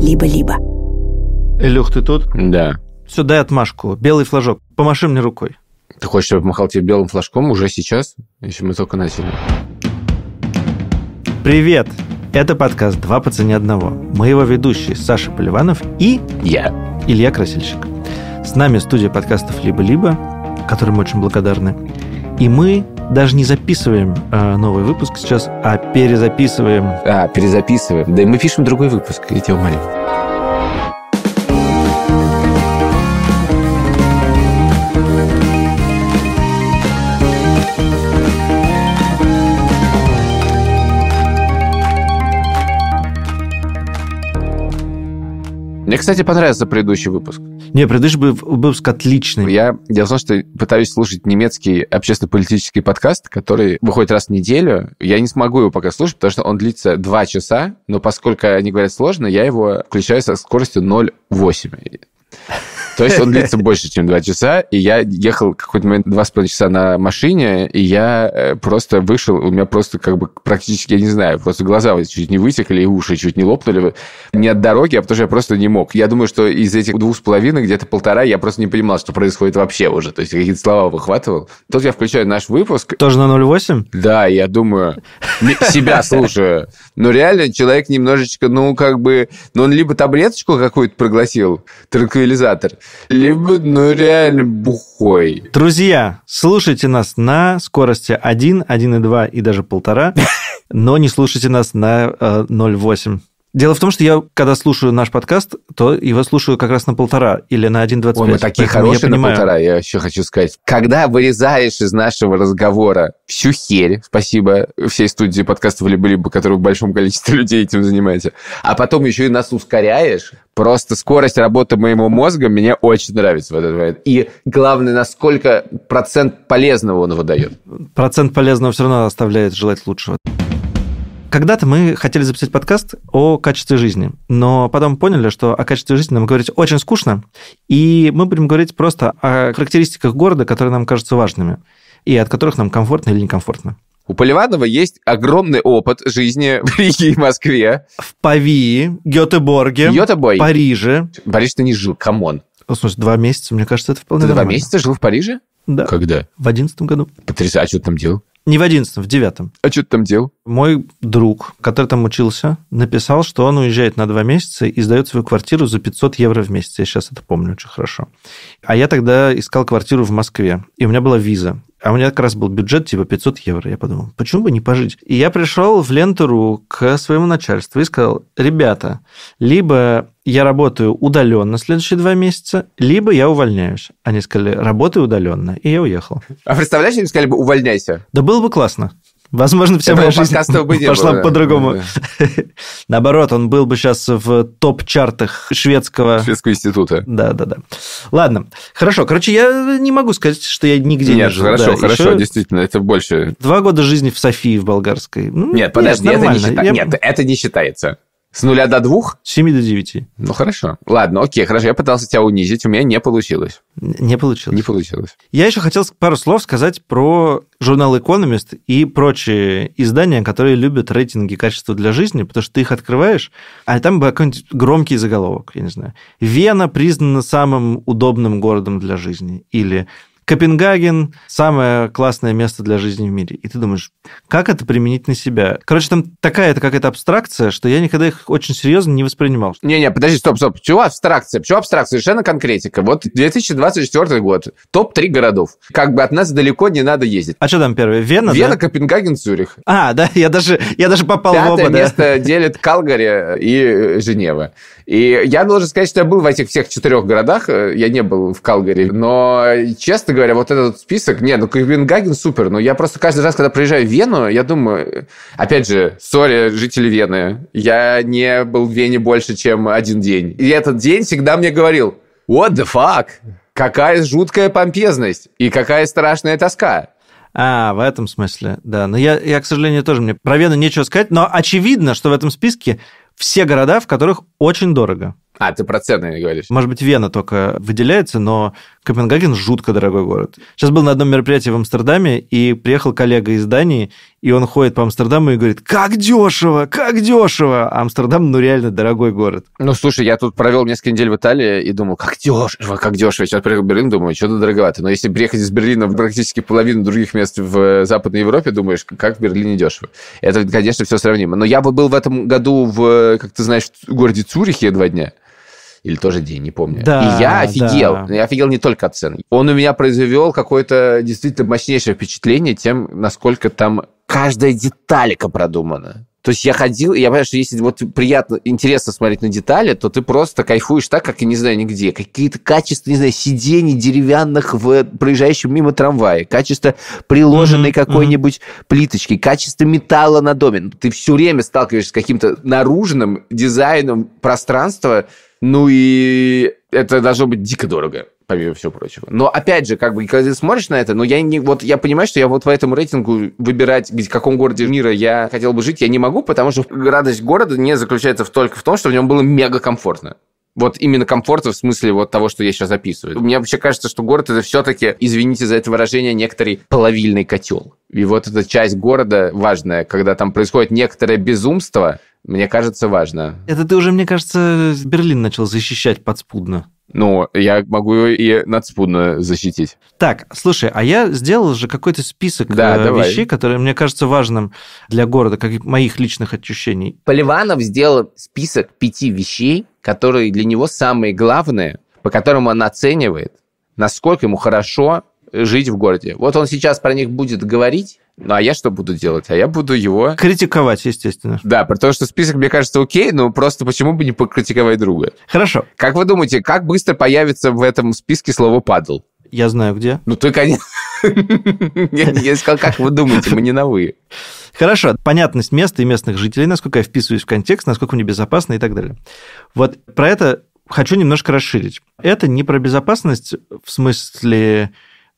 либо-либо. Илюх, ты тут? Да. Все, дай отмашку. Белый флажок. Помаши мне рукой. Ты хочешь, чтобы я помахал тебе белым флажком уже сейчас? Еще мы только начали. Привет! Это подкаст «Два по цене одного». Мы его ведущие Саша Поливанов и... Я. Илья Красильщик. С нами студия подкастов «Либо-либо», которым мы очень благодарны. И мы даже не записываем э, новый выпуск сейчас, а перезаписываем. А, перезаписываем. Да и мы пишем другой выпуск, Лидия Умалина. Мне, кстати, понравился предыдущий выпуск. Не, предыдущий выпуск отличный. Я я знал, что пытаюсь слушать немецкий общественно-политический подкаст, который выходит раз в неделю. Я не смогу его пока слушать, потому что он длится два часа, но поскольку они говорят сложно, я его включаю со скоростью 0,8. То есть он длится больше, чем два часа. И я ехал какой-то момент два с половиной часа на машине, и я э, просто вышел, у меня просто как бы практически, я не знаю, просто глаза чуть не вытекли, и уши чуть не лопнули. Не от дороги, а потому что я просто не мог. Я думаю, что из этих двух с половиной, где-то полтора, я просто не понимал, что происходит вообще уже. То есть какие-то слова выхватывал. Тут я включаю наш выпуск. Тоже на 0,8? Да, я думаю, себя слушаю. Но ну, реально человек немножечко, ну, как бы, ну, он либо таблеточку какую-то проглотил, транквилизатор, либо, ну, реально бухой. Друзья, слушайте нас на скорости 1, 1,2 и даже полтора, но не слушайте нас на 0,8. Э, Дело в том, что я, когда слушаю наш подкаст, то его слушаю как раз на полтора или на 1,25. Ой, мы такие хорошие на понимаю. полтора, я еще хочу сказать. Когда вырезаешь из нашего разговора всю херь, спасибо всей студии подкастов «Либо-либо», которые в большом количестве людей этим занимаются, а потом еще и нас ускоряешь, Просто скорость работы моего мозга мне очень нравится в этот момент. И главное, насколько процент полезного он выдает. Процент полезного все равно оставляет желать лучшего. Когда-то мы хотели записать подкаст о качестве жизни, но потом поняли, что о качестве жизни нам говорить очень скучно, и мы будем говорить просто о характеристиках города, которые нам кажутся важными, и от которых нам комфортно или некомфортно. У Поливанова есть огромный опыт жизни в Риге и Москве. В Павии, Гетеборге, Йотебой. Париже. Париж ты не жил, камон. Слушай, два месяца, мне кажется, это вполне Ты нормально. два месяца жил в Париже? Да. Когда? В одиннадцатом году. Потрясающе. А что ты там делал? Не в одиннадцатом, в девятом. А что ты там делал? Мой друг, который там учился, написал, что он уезжает на два месяца и сдает свою квартиру за 500 евро в месяц. Я сейчас это помню очень хорошо. А я тогда искал квартиру в Москве, и у меня была виза. А у меня как раз был бюджет типа 500 евро. Я подумал, почему бы не пожить? И я пришел в Ленту.ру к своему начальству и сказал, ребята, либо я работаю удаленно следующие два месяца, либо я увольняюсь. Они сказали, работай удаленно. И я уехал. А представляешь, они сказали бы, увольняйся. Да было бы классно. Возможно, вся Этого моя жизнь бы пошла было, по-другому. Да, Наоборот, он был бы сейчас в топ-чартах шведского... Шведского института. Да, да, да. Ладно. Хорошо. Короче, я не могу сказать, что я нигде нет, не жил. Хорошо, да. хорошо, Еще действительно, это больше... Два года жизни в Софии, в болгарской. Ну, нет, подожди, нет, это не считается. Я... Нет, это не считается. С нуля до двух? С семи до девяти. Ну хорошо. Ладно, окей, хорошо. Я пытался тебя унизить, у меня не получилось. Не получилось. Не получилось. Я еще хотел пару слов сказать про журнал «Экономист» и прочие издания, которые любят рейтинги качества для жизни, потому что ты их открываешь, а там был какой-нибудь громкий заголовок, я не знаю. «Вена признана самым удобным городом для жизни» или Копенгаген – самое классное место для жизни в мире. И ты думаешь, как это применить на себя? Короче, там такая это какая-то абстракция, что я никогда их очень серьезно не воспринимал. Не-не, подожди, стоп, стоп. Чего абстракция? Почему абстракция? Совершенно конкретика. Вот 2024 год. Топ-3 городов. Как бы от нас далеко не надо ездить. А что там первое? Вена, Вена, да? Копенгаген, Цюрих. А, да, я даже, я даже попал Пятое в оба, место да. делит Калгари и э, Женева. И я должен сказать, что я был в этих всех четырех городах. Э, я не был в Калгари, но, честно говоря, вот этот список, нет, ну Копенгаген супер, но я просто каждый раз, когда приезжаю в Вену, я думаю, опять же, сори, жители Вены, я не был в Вене больше, чем один день. И этот день всегда мне говорил, what the fuck, какая жуткая помпезность и какая страшная тоска. А, в этом смысле, да. Но я, я, к сожалению, тоже мне про Вену нечего сказать, но очевидно, что в этом списке все города, в которых очень дорого. А, ты про цены говоришь. Может быть, Вена только выделяется, но Копенгаген жутко дорогой город. Сейчас был на одном мероприятии в Амстердаме, и приехал коллега из Дании, и он ходит по Амстердаму и говорит, как дешево, как дешево. А Амстердам, ну, реально дорогой город. Ну, слушай, я тут провел несколько недель в Италии и думал, как дешево, как дешево. Сейчас приехал в Берлин, думаю, что-то дороговато. Но если приехать из Берлина в практически половину других мест в э, Западной Европе, думаешь, как в Берлине дешево. Это, конечно, все сравнимо. Но я бы был в этом году в, э, как ты знаешь, в городе Цюрихе два дня или тоже день, не помню. Да, и я офигел. Да. Я офигел не только от цены. Он у меня произвел какое-то действительно мощнейшее впечатление тем, насколько там каждая деталика продумана. То есть я ходил, и я понимаю, что если вот приятно, интересно смотреть на детали, то ты просто кайфуешь так, как, я не знаю, нигде. Какие-то качества, не знаю, сидений деревянных в проезжающем мимо трамвае, качество приложенной mm-hmm, какой-нибудь mm-hmm. плиточки, качество металла на доме. Ну, ты все время сталкиваешься с каким-то наружным дизайном пространства, ну и это должно быть дико дорого помимо всего прочего. Но опять же, как бы, когда ты смотришь на это, но ну, я не, вот я понимаю, что я вот по этому рейтингу выбирать, в каком городе мира я хотел бы жить, я не могу, потому что радость города не заключается только в том, что в нем было мега комфортно. Вот именно комфорта в смысле вот того, что я сейчас записываю. Мне вообще кажется, что город это все-таки, извините за это выражение, некоторый половильный котел. И вот эта часть города важная, когда там происходит некоторое безумство, мне кажется, важно. Это ты уже, мне кажется, Берлин начал защищать подспудно. Ну, я могу ее и надспудно защитить. Так, слушай, а я сделал же какой-то список да, э, вещей, давай. которые мне кажется важным для города, как и моих личных ощущений. Поливанов сделал список пяти вещей, которые для него самые главные, по которым он оценивает, насколько ему хорошо жить в городе. Вот он сейчас про них будет говорить, ну а я что буду делать? А я буду его... Критиковать, естественно. Да, при том, что список, мне кажется, окей, но просто почему бы не покритиковать друга? Хорошо. Как вы думаете, как быстро появится в этом списке слово «падал»? Я знаю где. Ну ты, конечно... Я сказал, как вы думаете, мы не на «вы». Хорошо, понятность места и местных жителей, насколько я вписываюсь в контекст, насколько мне безопасно и так далее. Вот про это хочу немножко расширить. Это не про безопасность в смысле,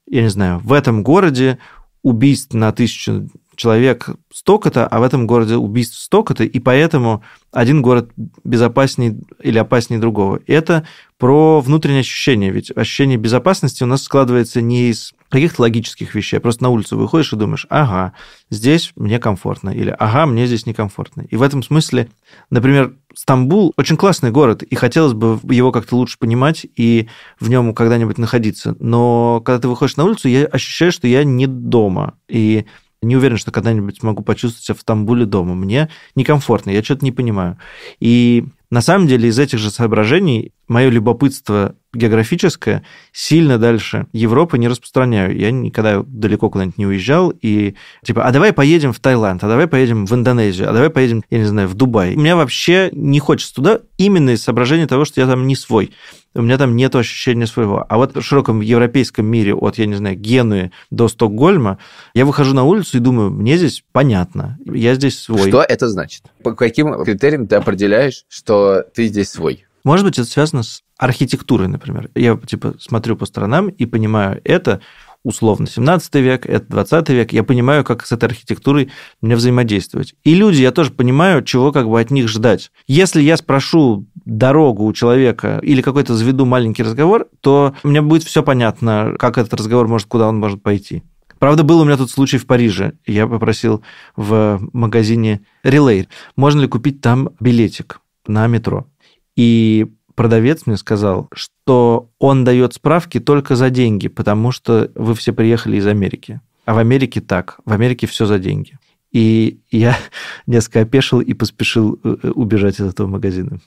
я не знаю, в этом городе убийств на тысячу человек столько-то, а в этом городе убийств столько-то, и поэтому один город безопаснее или опаснее другого. это про внутреннее ощущение, ведь ощущение безопасности у нас складывается не из каких-то логических вещей, а просто на улицу выходишь и думаешь, ага, здесь мне комфортно, или ага, мне здесь некомфортно. И в этом смысле, например, Стамбул очень классный город, и хотелось бы его как-то лучше понимать и в нем когда-нибудь находиться. Но когда ты выходишь на улицу, я ощущаю, что я не дома. И не уверен, что когда-нибудь смогу почувствовать себя в Тамбуле дома. Мне некомфортно, я что-то не понимаю. И на самом деле из этих же соображений мое любопытство географическое сильно дальше Европы не распространяю. Я никогда далеко куда-нибудь не уезжал. И типа, а давай поедем в Таиланд, а давай поедем в Индонезию, а давай поедем, я не знаю, в Дубай. Меня вообще не хочется туда именно из соображения того, что я там не свой у меня там нет ощущения своего. А вот в широком европейском мире, от, я не знаю, Генуи до Стокгольма, я выхожу на улицу и думаю, мне здесь понятно, я здесь свой. Что это значит? По каким критериям ты определяешь, что ты здесь свой? Может быть, это связано с архитектурой, например. Я типа смотрю по сторонам и понимаю это, условно 17 век, это 20 век, я понимаю, как с этой архитектурой мне взаимодействовать. И люди, я тоже понимаю, чего как бы от них ждать. Если я спрошу дорогу у человека или какой-то заведу маленький разговор, то мне будет все понятно, как этот разговор может, куда он может пойти. Правда, был у меня тут случай в Париже. Я попросил в магазине Relay, можно ли купить там билетик на метро. И продавец мне сказал, что он дает справки только за деньги, потому что вы все приехали из Америки. А в Америке так. В Америке все за деньги. И я несколько опешил и поспешил э, э, убежать из этого магазина.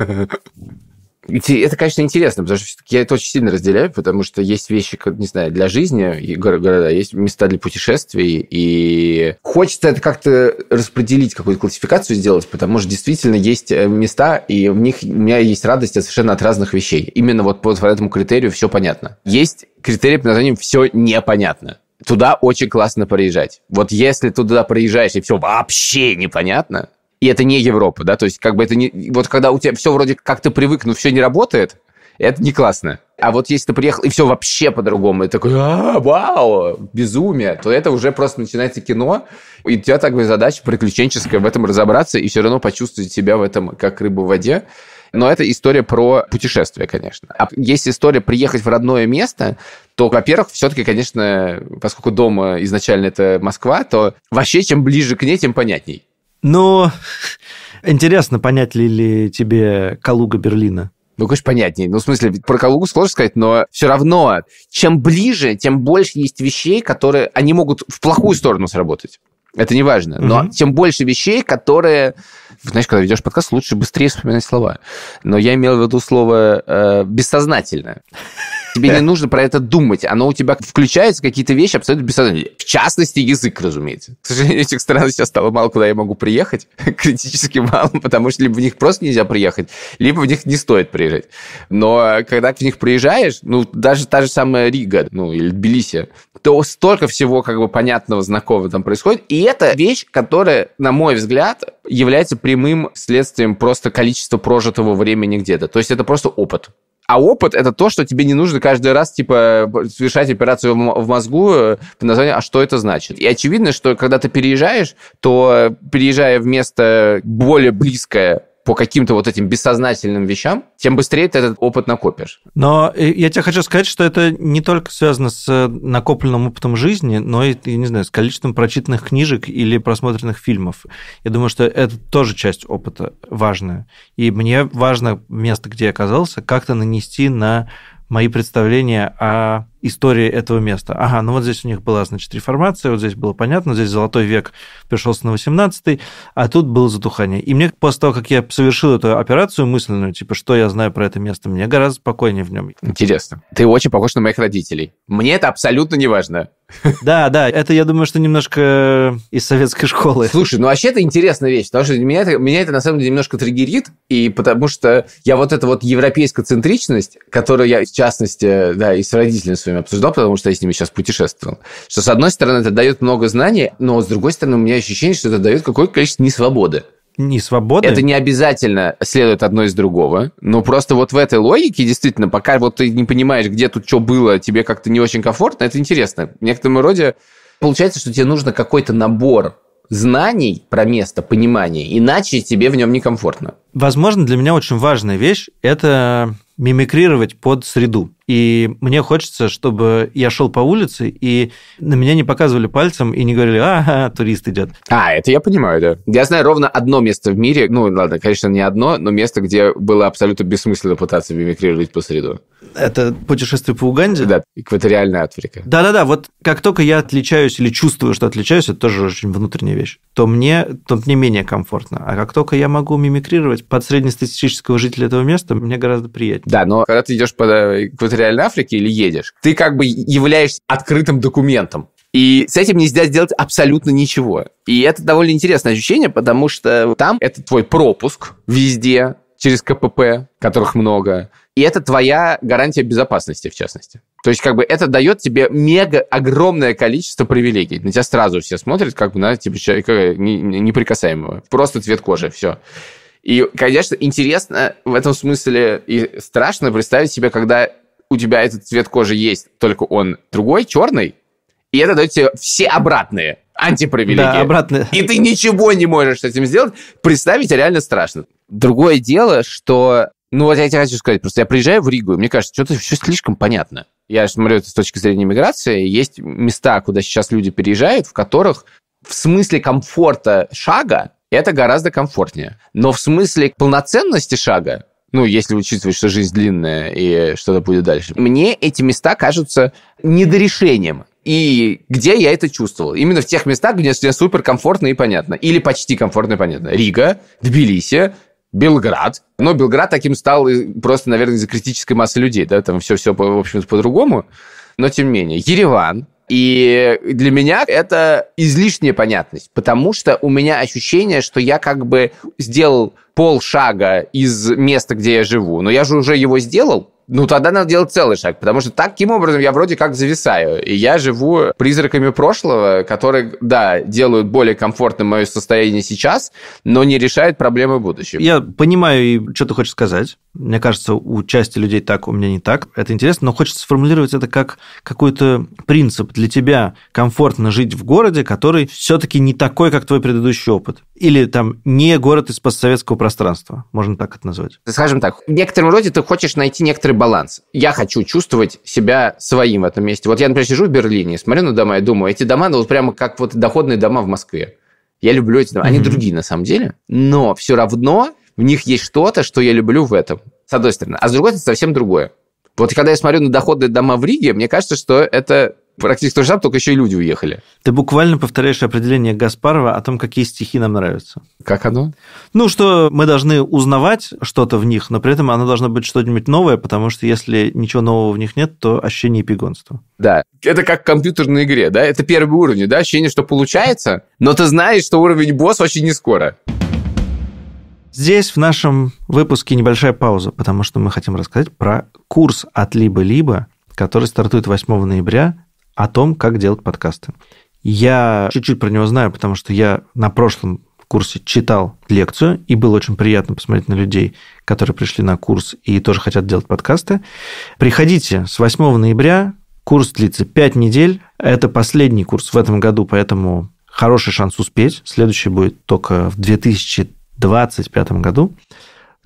Это, конечно, интересно, потому что я это очень сильно разделяю, потому что есть вещи, как, не знаю, для жизни и города, есть места для путешествий, и хочется это как-то распределить, какую-то классификацию сделать, потому что действительно есть э, места, и в них у меня есть радость совершенно от разных вещей. Именно вот по этому критерию все понятно. Есть критерий под названием «все непонятно» туда очень классно проезжать. Вот если туда проезжаешь, и все вообще непонятно, и это не Европа, да, то есть как бы это не... Вот когда у тебя все вроде как ты привык, но все не работает, это не классно. А вот если ты приехал, и все вообще по-другому, и такой, а, вау, безумие, то это уже просто начинается кино, и у тебя так бы задача приключенческая в этом разобраться и все равно почувствовать себя в этом как рыба в воде. Но это история про путешествие, конечно. А если история приехать в родное место, то, во-первых, все-таки, конечно, поскольку дома изначально это Москва, то вообще чем ближе к ней, тем понятней. Но интересно, понять ли, ли тебе Калуга Берлина? Ну, конечно, понятнее. Ну, в смысле, про Калугу сложно сказать, но все равно, чем ближе, тем больше есть вещей, которые... Они могут в плохую сторону сработать. Это не важно. Но угу. тем больше вещей, которые... Знаешь, когда ведешь подкаст, лучше быстрее вспоминать слова. Но я имел в виду слово э, «бессознательно». Тебе не нужно про это думать. Оно у тебя включается, какие-то вещи абсолютно бессознательные. В частности, язык, разумеется. К сожалению, этих стран сейчас стало мало, куда я могу приехать. Критически мало, потому что либо в них просто нельзя приехать, либо в них не стоит приезжать. Но когда в них приезжаешь, ну, даже та же самая Рига, ну, или Тбилиси, то столько всего как бы понятного, знакомого там происходит. И это вещь, которая, на мой взгляд, является прямым следствием просто количества прожитого времени где-то. То есть это просто опыт. А опыт — это то, что тебе не нужно каждый раз, типа, совершать операцию в мозгу э, под названием «А что это значит?». И очевидно, что когда ты переезжаешь, то переезжая в место более близкое по каким-то вот этим бессознательным вещам, тем быстрее ты этот опыт накопишь. Но э, я тебе хочу сказать, что это не только связано с э, накопленным опытом жизни, но и, я не знаю, с количеством прочитанных книжек или просмотренных фильмов. Я думаю, что это тоже часть опыта важная. И мне важно место, где я оказался, как-то нанести на мои представления о истории этого места. Ага, ну вот здесь у них была, значит, реформация, вот здесь было понятно, здесь золотой век пришелся на 18 а тут было затухание. И мне после того, как я совершил эту операцию мысленную, типа, что я знаю про это место, мне гораздо спокойнее в нем. Интересно. Ты очень похож на моих родителей. Мне это абсолютно не важно. Да, да, это, я думаю, что немножко э, из советской школы. Слушай, ну вообще это интересная вещь, потому что меня это, меня это на самом деле немножко триггерит, и потому что я вот эта вот европейская центричность, которую я, в частности, э, да, и с родителями своими ними обсуждал, потому что я с ними сейчас путешествовал. Что, с одной стороны, это дает много знаний, но, с другой стороны, у меня ощущение, что это дает какое-то количество несвободы. Не свободы? Это не обязательно следует одно из другого. Но просто вот в этой логике, действительно, пока вот ты не понимаешь, где тут что было, тебе как-то не очень комфортно, это интересно. В некотором роде получается, что тебе нужно какой-то набор знаний про место, понимания, иначе тебе в нем некомфортно. Возможно, для меня очень важная вещь – это мимикрировать под среду. И мне хочется, чтобы я шел по улице, и на меня не показывали пальцем и не говорили, а, турист идет. А, это я понимаю, да. Я знаю ровно одно место в мире, ну ладно, конечно, не одно, но место, где было абсолютно бессмысленно пытаться мимикрировать по среду. Это путешествие по Уганде? Да, экваториальная Африка. Да-да-да, вот как только я отличаюсь или чувствую, что отличаюсь, это тоже очень внутренняя вещь, то мне, то не менее комфортно. А как только я могу мимикрировать под среднестатистического жителя этого места, мне гораздо приятнее. Да, но когда ты идешь по экваториальную экваториальной Африки или едешь, ты как бы являешься открытым документом. И с этим нельзя сделать абсолютно ничего. И это довольно интересное ощущение, потому что там это твой пропуск везде, через КПП, которых много. И это твоя гарантия безопасности, в частности. То есть, как бы, это дает тебе мега огромное количество привилегий. На тебя сразу все смотрят, как бы, на типа, человека неприкасаемого. Просто цвет кожи, все. И, конечно, интересно в этом смысле и страшно представить себе, когда у тебя этот цвет кожи есть, только он другой, черный, и это дает тебе все обратные антипривилегии. Да, обратные. И ты ничего не можешь с этим сделать. Представить реально страшно. Другое дело, что... Ну, вот я тебе хочу сказать, просто я приезжаю в Ригу, и мне кажется, что-то все слишком понятно. Я смотрю это с точки зрения миграции. Есть места, куда сейчас люди переезжают, в которых в смысле комфорта шага это гораздо комфортнее. Но в смысле полноценности шага ну, если учитывать, что жизнь длинная и что-то будет дальше. Мне эти места кажутся недорешением. И где я это чувствовал? Именно в тех местах, где мне супер комфортно и понятно. Или почти комфортно и понятно. Рига, Тбилиси, Белград. Но Белград таким стал просто, наверное, из-за критической массы людей. Да? Там все-все, в общем-то, по-другому. Но, тем не менее, Ереван, и для меня это излишняя понятность, потому что у меня ощущение, что я как бы сделал полшага из места, где я живу, но я же уже его сделал, ну, тогда надо делать целый шаг, потому что таким образом я вроде как зависаю. И я живу призраками прошлого, которые, да, делают более комфортным мое состояние сейчас, но не решают проблемы будущего. Я понимаю, что ты хочешь сказать. Мне кажется, у части людей так, у меня не так. Это интересно, но хочется сформулировать это как какой-то принцип. Для тебя комфортно жить в городе, который все-таки не такой, как твой предыдущий опыт. Или там не город из постсоветского пространства. Можно так это назвать. Скажем так, в некотором роде ты хочешь найти некоторые баланс. Я хочу чувствовать себя своим в этом месте. Вот я, например, сижу в Берлине, смотрю на дома и думаю, эти дома, ну, вот прямо как вот доходные дома в Москве. Я люблю эти дома. Они mm-hmm. другие, на самом деле. Но все равно в них есть что-то, что я люблю в этом. С одной стороны. А с другой стороны, совсем другое. Вот когда я смотрю на доходные дома в Риге, мне кажется, что это практически то же самое, только еще и люди уехали. Ты буквально повторяешь определение Гаспарова о том, какие стихи нам нравятся. Как оно? Ну, что мы должны узнавать что-то в них, но при этом оно должно быть что-нибудь новое, потому что если ничего нового в них нет, то ощущение эпигонства. Да, это как в компьютерной игре, да? Это первый уровень, да? Ощущение, что получается, но ты знаешь, что уровень босс очень не скоро. Здесь в нашем выпуске небольшая пауза, потому что мы хотим рассказать про курс от либо-либо, который стартует 8 ноября о том, как делать подкасты. Я чуть-чуть про него знаю, потому что я на прошлом курсе читал лекцию, и было очень приятно посмотреть на людей, которые пришли на курс и тоже хотят делать подкасты. Приходите с 8 ноября, курс длится 5 недель, это последний курс в этом году, поэтому хороший шанс успеть, следующий будет только в 2025 году.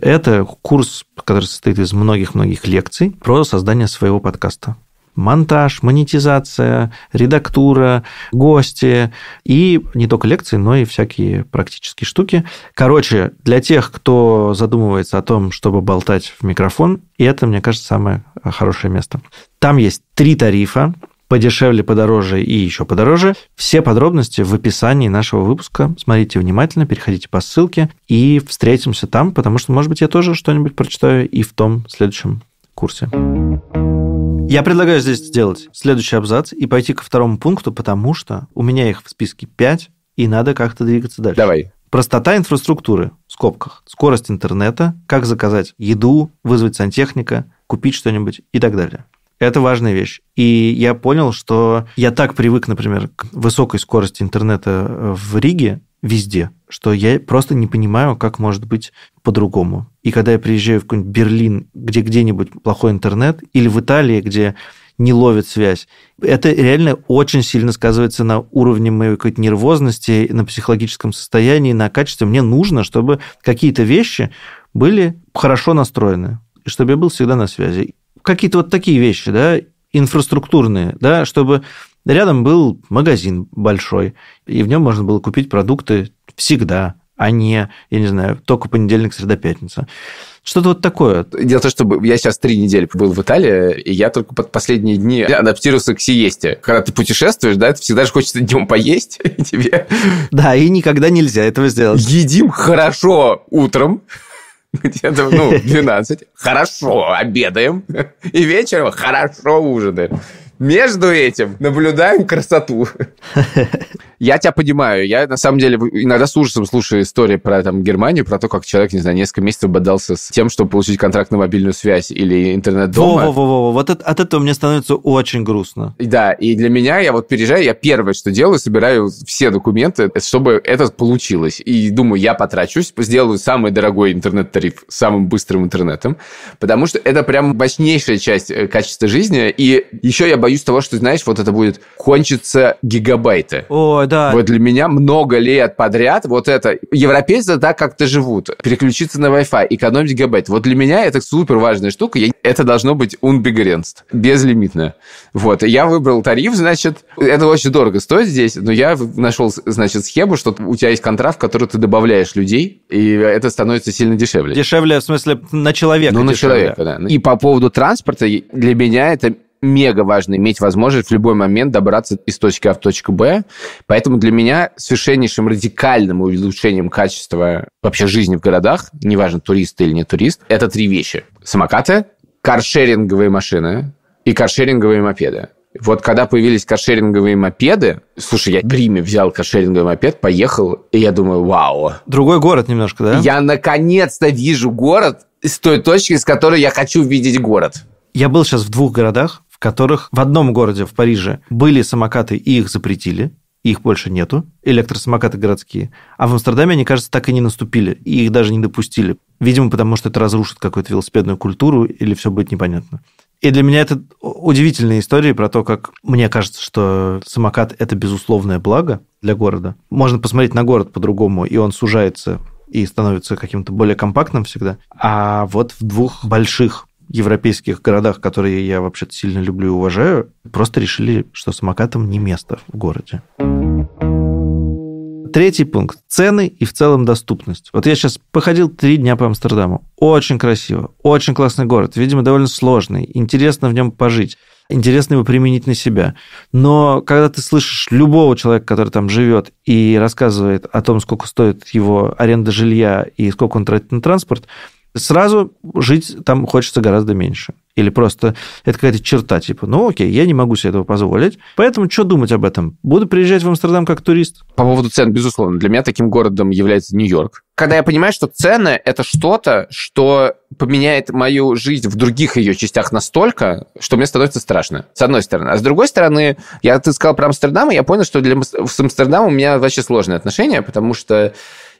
Это курс, который состоит из многих-многих лекций про создание своего подкаста монтаж, монетизация, редактура, гости и не только лекции, но и всякие практические штуки. Короче, для тех, кто задумывается о том, чтобы болтать в микрофон, и это, мне кажется, самое э, хорошее место. Там есть три тарифа, подешевле, подороже и еще подороже. Все подробности в описании нашего выпуска. Смотрите внимательно, переходите по ссылке и встретимся там, потому что, может быть, я тоже что-нибудь прочитаю и в том следующем курсе. thank you я предлагаю здесь сделать следующий абзац и пойти ко второму пункту, потому что у меня их в списке 5, и надо как-то двигаться дальше. Давай. Простота инфраструктуры, в скобках, скорость интернета, как заказать еду, вызвать сантехника, купить что-нибудь и так далее. Это важная вещь. И я понял, что я так привык, например, к высокой скорости интернета в Риге, везде, что я просто не понимаю, как может быть по-другому. И когда я приезжаю в какой-нибудь Берлин, где где-нибудь плохой интернет, или в Италии, где не ловит связь. Это реально очень сильно сказывается на уровне моей какой-то нервозности, на психологическом состоянии, на качестве. Мне нужно, чтобы какие-то вещи были хорошо настроены, и чтобы я был всегда на связи. Какие-то вот такие вещи, да, инфраструктурные, да, чтобы Рядом был магазин большой, и в нем можно было купить продукты всегда, а не, я не знаю, только понедельник, среда, пятница. Что-то вот такое. Дело в том, что я сейчас три недели был в Италии, и я только под последние дни адаптировался к сиесте. Когда ты путешествуешь, да, ты всегда же хочется днем поесть тебе. Да, и никогда нельзя этого сделать. Едим хорошо утром, где-то, ну, 12. Хорошо, обедаем. И вечером хорошо ужинаем. Между этим наблюдаем красоту. Я тебя понимаю. Я, на самом деле, иногда с ужасом слушаю истории про там, Германию, про то, как человек, не знаю, несколько месяцев бодался с тем, чтобы получить контракт на мобильную связь или интернет дома. Во-во-во, вот от, от этого мне становится очень грустно. Да, и для меня, я вот переезжаю, я первое, что делаю, собираю все документы, чтобы это получилось. И думаю, я потрачусь, сделаю самый дорогой интернет-тариф самым быстрым интернетом, потому что это прям мощнейшая часть э, качества жизни. И еще я боюсь того, что, знаешь, вот это будет кончиться гигабайты. О, да. Вот для меня много лет подряд вот это... Европейцы так как-то живут. Переключиться на Wi-Fi, экономить гигабайт. Вот для меня это супер важная штука. Я... Это должно быть unbegrenzt, безлимитно. Вот. Я выбрал тариф, значит, это очень дорого стоит здесь, но я нашел, значит, схему, что у тебя есть контракт, в который ты добавляешь людей, и это становится сильно дешевле. Дешевле, в смысле, на человека. Ну, на дешевле. человека, да. И по поводу транспорта, для меня это мега важно иметь возможность в любой момент добраться из точки А в точку Б. Поэтому для меня совершеннейшим радикальным улучшением качества вообще жизни в городах, неважно, турист или не турист, это три вещи. Самокаты, каршеринговые машины и каршеринговые мопеды. Вот когда появились каршеринговые мопеды, слушай, я в Риме взял каршеринговый мопед, поехал, и я думаю, вау. Другой город немножко, да? Я наконец-то вижу город с той точки, с которой я хочу видеть город. Я был сейчас в двух городах которых в одном городе, в Париже, были самокаты и их запретили, их больше нету, электросамокаты городские. А в Амстердаме они, кажется, так и не наступили, и их даже не допустили. Видимо, потому что это разрушит какую-то велосипедную культуру, или все будет непонятно. И для меня это удивительная история про то, как мне кажется, что самокат – это безусловное благо для города. Можно посмотреть на город по-другому, и он сужается и становится каким-то более компактным всегда. А вот в двух больших европейских городах, которые я вообще-то сильно люблю и уважаю, просто решили, что самокатам не место в городе. Третий пункт. Цены и в целом доступность. Вот я сейчас походил три дня по Амстердаму. Очень красиво, очень классный город. Видимо, довольно сложный. Интересно в нем пожить. Интересно его применить на себя. Но когда ты слышишь любого человека, который там живет и рассказывает о том, сколько стоит его аренда жилья и сколько он тратит на транспорт, сразу жить там хочется гораздо меньше. Или просто это какая-то черта, типа, ну окей, я не могу себе этого позволить. Поэтому что думать об этом? Буду приезжать в Амстердам как турист. По поводу цен, безусловно. Для меня таким городом является Нью-Йорк. Когда я понимаю, что цены – это что-то, что поменяет мою жизнь в других ее частях настолько, что мне становится страшно, с одной стороны. А с другой стороны, я, ты сказал про Амстердам, и я понял, что для, с Амстердамом у меня вообще сложные отношения, потому что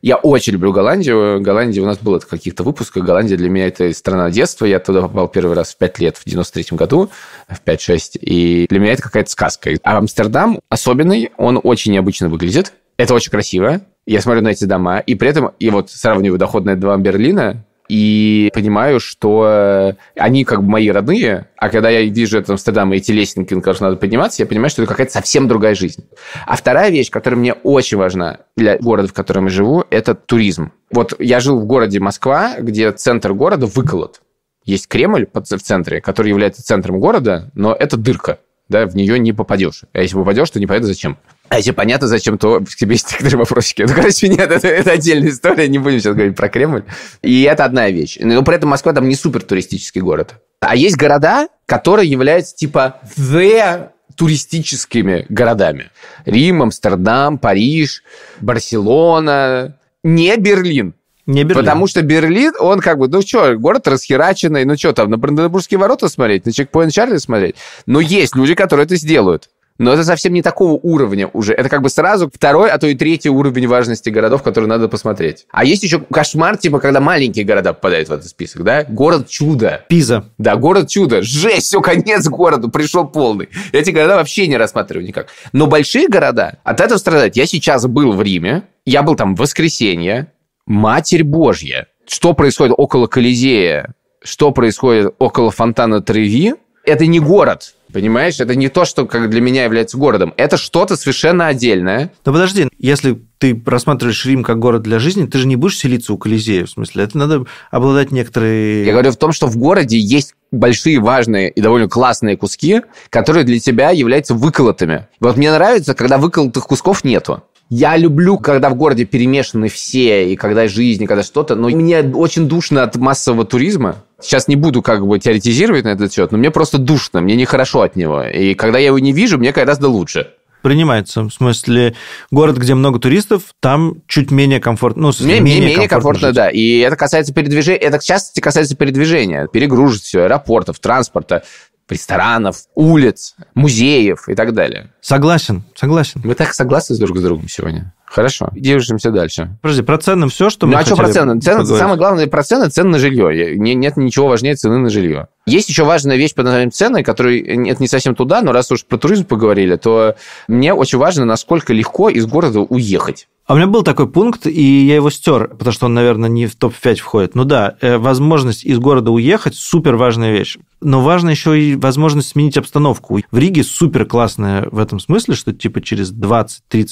я очень люблю Голландию. Голландия у нас была в каких-то выпусках. Голландия для меня это страна детства. Я туда попал первый раз в 5 лет, в 93-м году, в 5-6. И для меня это какая-то сказка. А Амстердам особенный, он очень необычно выглядит. Это очень красиво. Я смотрю на эти дома, и при этом, и вот сравниваю доходные дома Берлина и понимаю, что э, они как бы мои родные, а когда я вижу это Амстердам и эти лестники, на которые надо подниматься, я понимаю, что это какая-то совсем другая жизнь. А вторая вещь, которая мне очень важна для города, в котором я живу, это туризм. Вот я жил в городе Москва, где центр города выколот. Есть Кремль в центре, который является центром города, но это дырка да, в нее не попадешь. А если попадешь, то не непонятно зачем. А если понятно, зачем, то тебе есть некоторые вопросики. Ну, короче, нет, это, это отдельная история, не будем сейчас говорить про Кремль. И это одна вещь. Но при этом Москва там не супер туристический город. А есть города, которые являются типа the туристическими городами. Рим, Амстердам, Париж, Барселона. Не Берлин. Не Берлин. Потому что Берлин, он как бы, ну что, город расхераченный, ну что там, на Бранденбургские ворота смотреть, на чекпоинт Чарли смотреть. Но есть люди, которые это сделают но это совсем не такого уровня уже. Это как бы сразу второй, а то и третий уровень важности городов, которые надо посмотреть. А есть еще кошмар, типа, когда маленькие города попадают в этот список, да? Город чудо. Пиза. Да, город чудо. Жесть, все, конец городу, пришел полный. Эти города вообще не рассматриваю никак. Но большие города от этого страдают. Я сейчас был в Риме, я был там в воскресенье, Матерь Божья. Что происходит около Колизея? Что происходит около фонтана Треви? Это не город, Понимаешь, это не то, что как для меня является городом. Это что-то совершенно отдельное. Да подожди, если ты рассматриваешь Рим как город для жизни, ты же не будешь селиться у Колизея, в смысле. Это надо обладать некоторой. Я говорю в том, что в городе есть большие, важные и довольно классные куски, которые для тебя являются выколотыми. Вот мне нравится, когда выколотых кусков нету. Я люблю, когда в городе перемешаны все, и когда жизнь, и когда что-то, но мне очень душно от массового туризма. Сейчас не буду как бы теоретизировать на этот счет, но мне просто душно, мне нехорошо от него. И когда я его не вижу, мне гораздо лучше принимается. В смысле, город, где много туристов, там чуть менее комфортно. Ну, менее, менее, менее комфортно, комфортно да. И это касается передвижения, это часто касается передвижения, перегружить все, аэропортов, транспорта ресторанов, улиц, музеев и так далее. Согласен, согласен. Мы так согласны друг с другом сегодня. Хорошо, держимся дальше. Подожди, про цены все, что ну, мы Ну, а что про цены? цены самое главное про цены – цены на жилье. Нет ничего важнее цены на жилье. Есть еще важная вещь под названием цены, которой э, нет не совсем туда, но раз уж про туризм поговорили, то мне очень важно, насколько легко из города уехать. А у меня был такой пункт, и я его стер, потому что он, наверное, не в топ-5 входит. Ну да, э, возможность из города уехать – супер важная вещь. Но важно еще и возможность сменить обстановку. В Риге супер классная в этом смысле, что типа через 20-30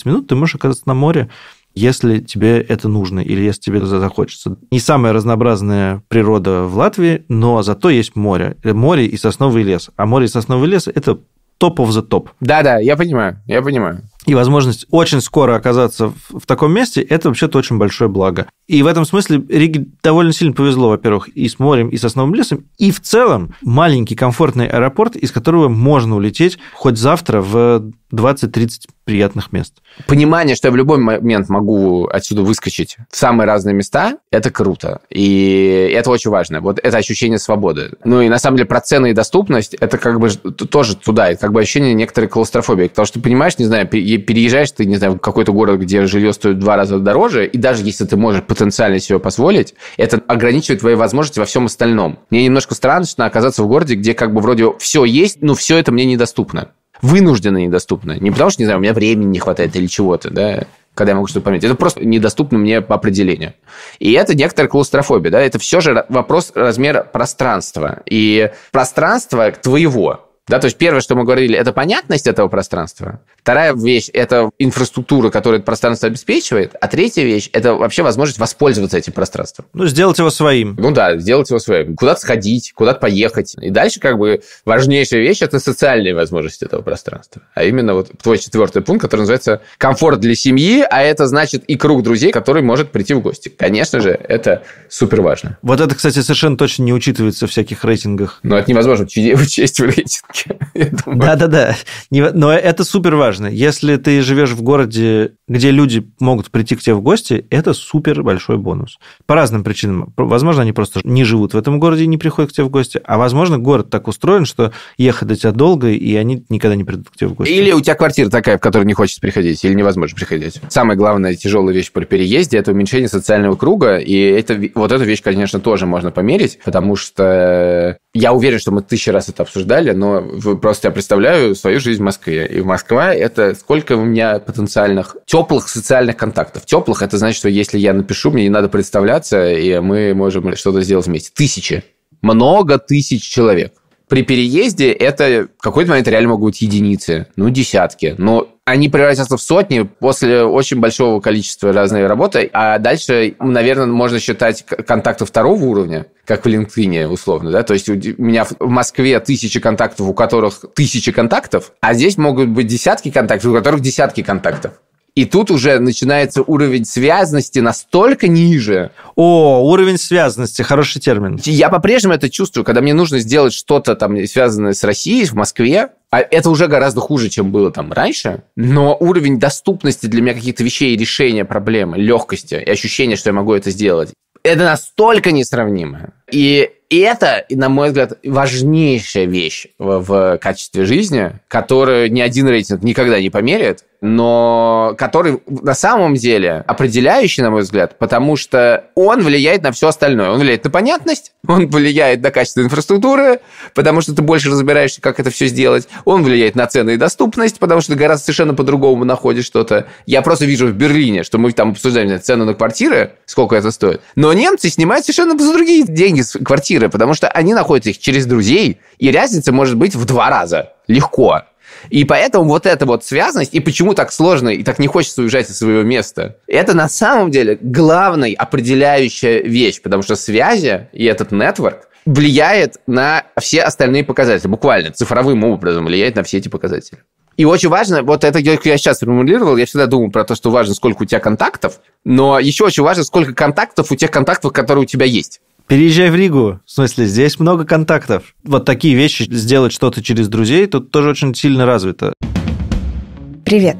минут ты можешь оказаться на море, если тебе это нужно или если тебе это захочется. Не самая разнообразная природа в Латвии, но зато есть море. Э, море и сосновый лес. А море и сосновый лес – это топ of the топ. Да-да, я понимаю, я понимаю и возможность очень скоро оказаться в, таком месте, это вообще-то очень большое благо. И в этом смысле Риге довольно сильно повезло, во-первых, и с морем, и с сосновым лесом, и в целом маленький комфортный аэропорт, из которого можно улететь хоть завтра в 20-30 приятных мест. Понимание, что я в любой момент могу отсюда выскочить в самые разные места, это круто. И это очень важно. Вот это ощущение свободы. Ну и на самом деле про цены и доступность, это как бы тоже туда. Это как бы ощущение некоторой клаустрофобии. Потому что ты понимаешь, не знаю, переезжаешь ты, не знаю, в какой-то город, где жилье стоит в два раза дороже, и даже если ты можешь потенциально себе позволить, это ограничивает твои возможности во всем остальном. Мне немножко страшно оказаться в городе, где как бы вроде все есть, но все это мне недоступно. Вынужденно недоступно. Не потому что, не знаю, у меня времени не хватает или чего-то, да, когда я могу что-то поменять. Это просто недоступно мне по определению. И это некоторая клаустрофобия, да, это все же вопрос размера пространства. И пространство твоего, да, то есть первое, что мы говорили, это понятность этого пространства. Вторая вещь – это инфраструктура, которая это пространство обеспечивает. А третья вещь – это вообще возможность воспользоваться этим пространством. Ну, сделать его своим. Ну да, сделать его своим. Куда-то сходить, куда-то поехать. И дальше как бы важнейшая вещь – это социальные возможности этого пространства. А именно вот твой четвертый пункт, который называется «комфорт для семьи», а это значит и круг друзей, который может прийти в гости. Конечно же, это супер важно. Вот это, кстати, совершенно точно не учитывается в всяких рейтингах. Но ну, это невозможно учесть в рейтинге парке. Да-да-да. Но это супер важно. Если ты живешь в городе, где люди могут прийти к тебе в гости, это супер большой бонус. По разным причинам. Возможно, они просто не живут в этом городе и не приходят к тебе в гости. А возможно, город так устроен, что ехать до тебя долго, и они никогда не придут к тебе в гости. Или у тебя квартира такая, в которой не хочется приходить, или невозможно приходить. Самая главная тяжелая вещь при переезде – это уменьшение социального круга. И это, вот эту вещь, конечно, тоже можно померить, потому что я уверен, что мы тысячи раз это обсуждали, но просто я представляю свою жизнь в Москве. И в Москве это сколько у меня потенциальных теплых социальных контактов. Теплых – это значит, что если я напишу, мне не надо представляться, и мы можем что-то сделать вместе. Тысячи. Много тысяч человек. При переезде это в какой-то момент реально могут быть единицы, ну, десятки. Но они превратятся в сотни после очень большого количества разной работы. А дальше, наверное, можно считать контакты второго уровня, как в LinkedIn, условно, да, то есть у меня в Москве тысячи контактов, у которых тысячи контактов, а здесь могут быть десятки контактов, у которых десятки контактов. И тут уже начинается уровень связности настолько ниже. О, уровень связности, хороший термин. Я по-прежнему это чувствую, когда мне нужно сделать что-то там связанное с Россией в Москве, а это уже гораздо хуже, чем было там раньше, но уровень доступности для меня каких-то вещей, решения проблем, легкости и ощущения, что я могу это сделать, это настолько несравнимо. И и это, на мой взгляд, важнейшая вещь в, в качестве жизни, которую ни один рейтинг никогда не померяет но который на самом деле определяющий, на мой взгляд, потому что он влияет на все остальное. Он влияет на понятность, он влияет на качество инфраструктуры, потому что ты больше разбираешься, как это все сделать. Он влияет на цены и доступность, потому что ты гораздо совершенно по-другому находишь что-то. Я просто вижу в Берлине, что мы там обсуждаем знаю, цену на квартиры, сколько это стоит. Но немцы снимают совершенно за другие деньги с квартиры, потому что они находят их через друзей, и разница может быть в два раза. Легко. И поэтому вот эта вот связанность, и почему так сложно, и так не хочется уезжать из своего места, это на самом деле главная определяющая вещь, потому что связи и этот нетворк влияет на все остальные показатели, буквально цифровым образом влияет на все эти показатели. И очень важно, вот это я сейчас формулировал, я всегда думал про то, что важно, сколько у тебя контактов, но еще очень важно, сколько контактов у тех контактов, которые у тебя есть переезжай в Ригу. В смысле, здесь много контактов. Вот такие вещи, сделать что-то через друзей, тут тоже очень сильно развито. Привет,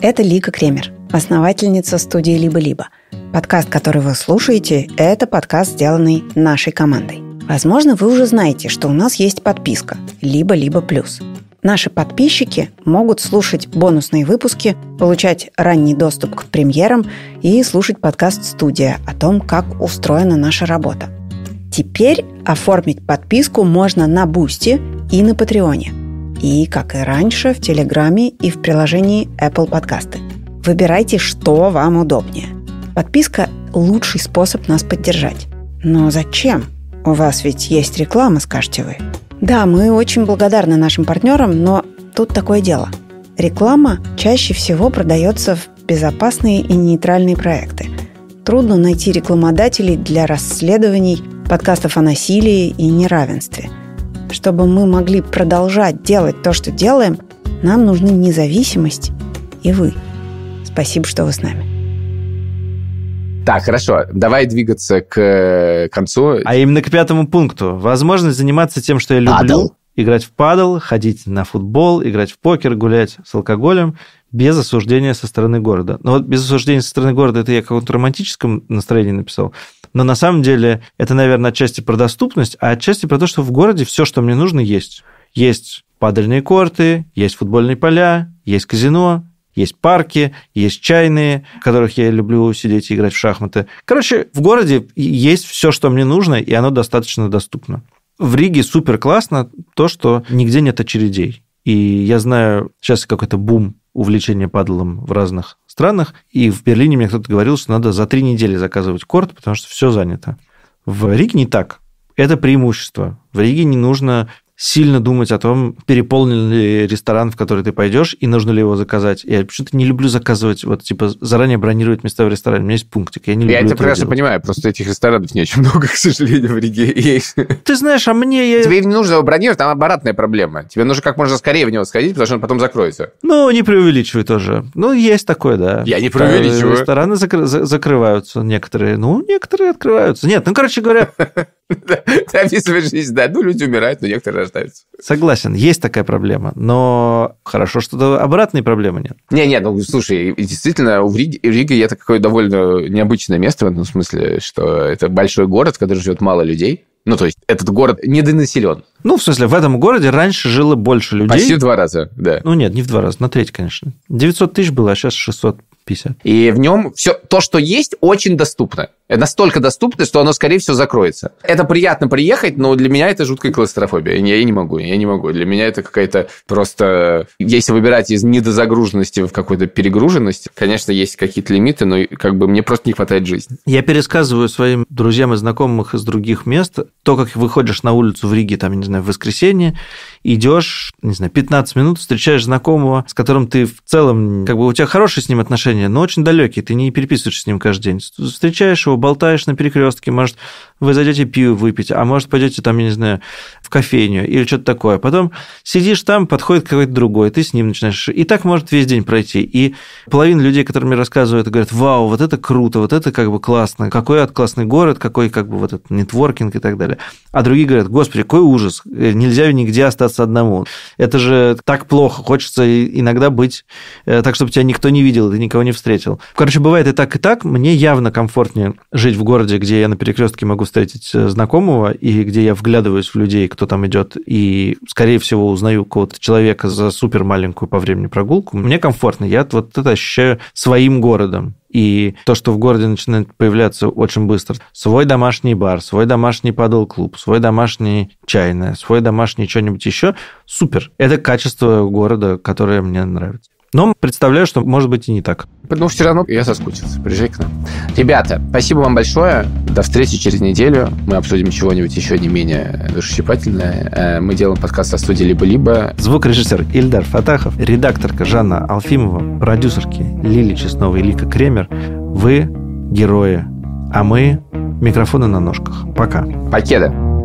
это Лика Кремер, основательница студии «Либо-либо». Подкаст, который вы слушаете, это подкаст, сделанный нашей командой. Возможно, вы уже знаете, что у нас есть подписка «Либо-либо плюс». Наши подписчики могут слушать бонусные выпуски, получать ранний доступ к премьерам и слушать подкаст «Студия» о том, как устроена наша работа. Теперь оформить подписку можно на Бусти и на Патреоне. И, как и раньше, в Телеграме и в приложении Apple Podcasts. Выбирайте, что вам удобнее. Подписка – лучший способ нас поддержать. Но зачем? У вас ведь есть реклама, скажете вы. Да, мы очень благодарны нашим партнерам, но тут такое дело. Реклама чаще всего продается в безопасные и нейтральные проекты. Трудно найти рекламодателей для расследований – подкастов о насилии и неравенстве. Чтобы мы могли продолжать делать то, что делаем, нам нужны независимость и вы. Спасибо, что вы с нами. Так, хорошо, давай двигаться к э, концу. А именно к пятому пункту. Возможность заниматься тем, что я люблю. Падал. Играть в падл, ходить на футбол, играть в покер, гулять с алкоголем без осуждения со стороны города. Но ну вот без осуждения со стороны города это я в каком-то романтическом настроении написал. Но на самом деле это, наверное, отчасти про доступность, а отчасти про то, что в городе все, что мне нужно, есть. Есть падальные корты, есть футбольные поля, есть казино, есть парки, есть чайные, в которых я люблю сидеть и играть в шахматы. Короче, в городе есть все, что мне нужно, и оно достаточно доступно. В Риге супер классно то, что нигде нет очередей. И я знаю, сейчас какой-то бум увлечения падлом в разных странах. И в Берлине мне кто-то говорил, что надо за три недели заказывать корт, потому что все занято. В Риге не так. Это преимущество. В Риге не нужно сильно думать о том, переполнен ли ресторан, в который ты пойдешь, и нужно ли его заказать. Я почему-то не люблю заказывать, вот, типа, заранее бронировать места в ресторане. У меня есть пунктик, я не люблю Я это прекрасно делать. понимаю, просто этих ресторанов не очень много, к сожалению, в Риге есть. Ты знаешь, а мне... Я... Тебе не нужно его бронировать, там обратная проблема. Тебе нужно как можно скорее в него сходить, потому что он потом закроется. Ну, не преувеличивай тоже. Ну, есть такое, да. Я не преувеличиваю. Рестораны закр- закрываются некоторые. Ну, некоторые открываются. Нет, ну, короче говоря, Описываешь жизнь, да. Ну, люди умирают, но некоторые рождаются. Согласен, есть такая проблема. Но хорошо, что обратной проблемы нет. Не-не, ну, слушай, действительно, в Риге, Рига это какое довольно необычное место в этом смысле, что это большой город, в котором живет мало людей. Ну, то есть этот город недонаселен. Ну, в смысле, в этом городе раньше жило больше людей. Почти в два раза, да. Ну, нет, не в два раза, на треть, конечно. 900 тысяч было, а сейчас 600 50. И в нем все то, что есть, очень доступно. Э, настолько доступно, что оно, скорее всего, закроется. Это приятно приехать, но для меня это жуткая кластерофобия. Я, я не могу, я не могу. Для меня это какая-то просто... Если выбирать из недозагруженности в какой-то перегруженность, конечно, есть какие-то лимиты, но как бы мне просто не хватает жизни. Я пересказываю своим друзьям и знакомых из других мест то, как выходишь на улицу в Риге, там, не знаю, в воскресенье, идешь, не знаю, 15 минут, встречаешь знакомого, с которым ты в целом, как бы у тебя хорошие с ним отношения, отношения, но очень далекие, ты не переписываешься с ним каждый день. Встречаешь его, болтаешь на перекрестке, может, вы зайдете пиво выпить, а может, пойдете там, я не знаю, в кофейню или что-то такое. Потом сидишь там, подходит какой-то другой, ты с ним начинаешь. И так может весь день пройти. И половина людей, которые мне рассказывают, говорят, вау, вот это круто, вот это как бы классно, какой от классный город, какой как бы вот этот нетворкинг и так далее. А другие говорят, господи, какой ужас, э, нельзя нигде остаться одному. Это же так плохо, хочется иногда быть э, так, чтобы тебя никто не видел, ты никого не не встретил. Короче, бывает и так, и так. Мне явно комфортнее жить в городе, где я на перекрестке могу встретить э, знакомого, и где я вглядываюсь в людей, кто там идет, и, скорее всего, узнаю кого-то человека за супер маленькую по времени прогулку. Мне комфортно. Я вот это ощущаю своим городом. И то, что в городе начинает появляться очень быстро. Свой домашний бар, свой домашний падал-клуб, свой домашний чайная, свой домашний что-нибудь еще. Супер. Это качество города, которое мне нравится. Но представляю, что может быть и не так. Потому ну, все равно я соскучился. Приезжай к нам. Ребята, спасибо вам большое. До встречи через неделю. Мы обсудим чего-нибудь еще не менее душесчипательное. Э, мы делаем подкаст со студии «Либо-либо». Звукорежиссер Ильдар Фатахов, редакторка Жанна Алфимова, продюсерки Лили Чеснова и Лика Кремер. Вы герои, а мы микрофоны на ножках. Пока. Покеда.